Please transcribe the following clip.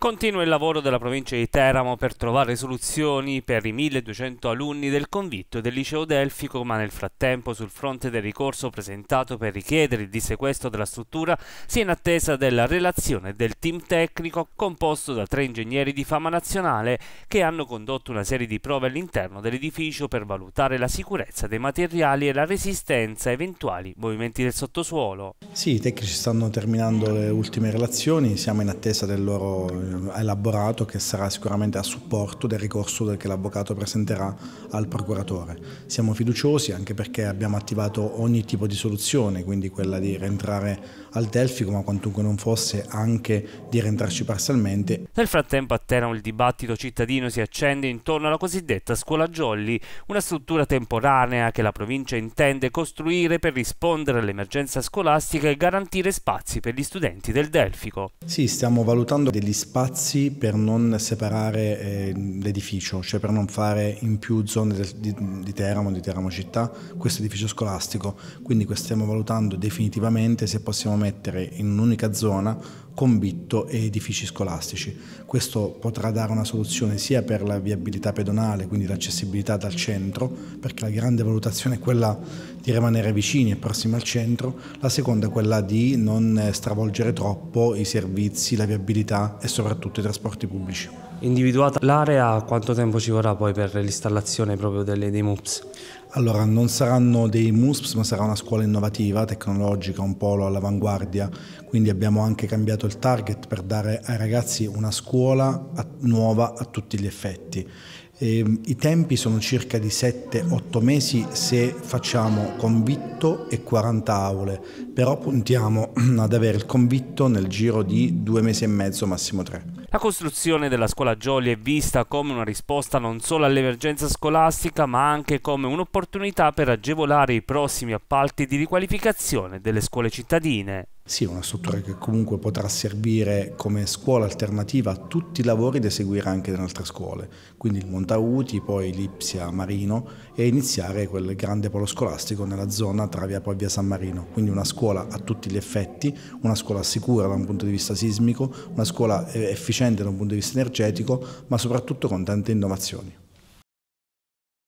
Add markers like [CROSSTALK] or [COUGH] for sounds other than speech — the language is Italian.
Continua il lavoro della provincia di Teramo per trovare soluzioni per i 1200 alunni del convitto del liceo delfico, ma nel frattempo sul fronte del ricorso presentato per richiedere il dissequestro della struttura si è in attesa della relazione del team tecnico composto da tre ingegneri di fama nazionale che hanno condotto una serie di prove all'interno dell'edificio per valutare la sicurezza dei materiali e la resistenza a eventuali movimenti del sottosuolo. Sì, i tecnici stanno terminando le ultime relazioni, siamo in attesa del loro ha eh, elaborato che sarà sicuramente a supporto del ricorso che l'avvocato presenterà al procuratore. Siamo fiduciosi anche perché abbiamo attivato ogni tipo di soluzione, quindi quella di rientrare al Delfico, ma quantunque non fosse anche di rientrarci parzialmente. Nel frattempo a Teramo il dibattito cittadino si accende intorno alla cosiddetta scuola Jolly, una struttura temporanea che la provincia intende costruire per rispondere all'emergenza scolastica e garantire spazi per gli studenti del Delfico. Sì, stiamo valutando degli spazi spazi per non separare eh, l'edificio, cioè per non fare in più zone di, di Teramo, di Teramo città, questo edificio scolastico. Quindi stiamo valutando definitivamente se possiamo mettere in un'unica zona convitto e edifici scolastici. Questo potrà dare una soluzione sia per la viabilità pedonale, quindi l'accessibilità dal centro, perché la grande valutazione è quella di rimanere vicini e prossimi al centro, la seconda è quella di non eh, stravolgere troppo i servizi, la viabilità e soprattutto i trasporti pubblici individuata l'area, quanto tempo ci vorrà poi per l'installazione proprio delle, dei MUPS? Allora, non saranno dei MUSPS, ma sarà una scuola innovativa, tecnologica, un polo all'avanguardia, quindi abbiamo anche cambiato il target per dare ai ragazzi una scuola a, nuova a tutti gli effetti. E, ehm, I tempi sono circa di 7-8 mesi se facciamo convitto e 40 aule, però puntiamo [CLEARS THROAT] ad avere il convitto nel giro di due mesi e mezzo, massimo tre. La costruzione della scuola Jolly è vista come una risposta non solo all'emergenza scolastica, ma anche come un'opportunità per agevolare i prossimi appalti di riqualificazione delle scuole cittadine. Sì, una struttura che comunque potrà servire come scuola alternativa a tutti i lavori da eseguire anche nelle altre scuole, quindi il Montauti, poi l'Ipsia Marino e iniziare quel grande polo scolastico nella zona tra via poi via San Marino, quindi una scuola a tutti gli effetti, una scuola sicura da un punto di vista sismico, una scuola eh, efficiente da un punto di vista energetico, ma soprattutto con tante innovazioni.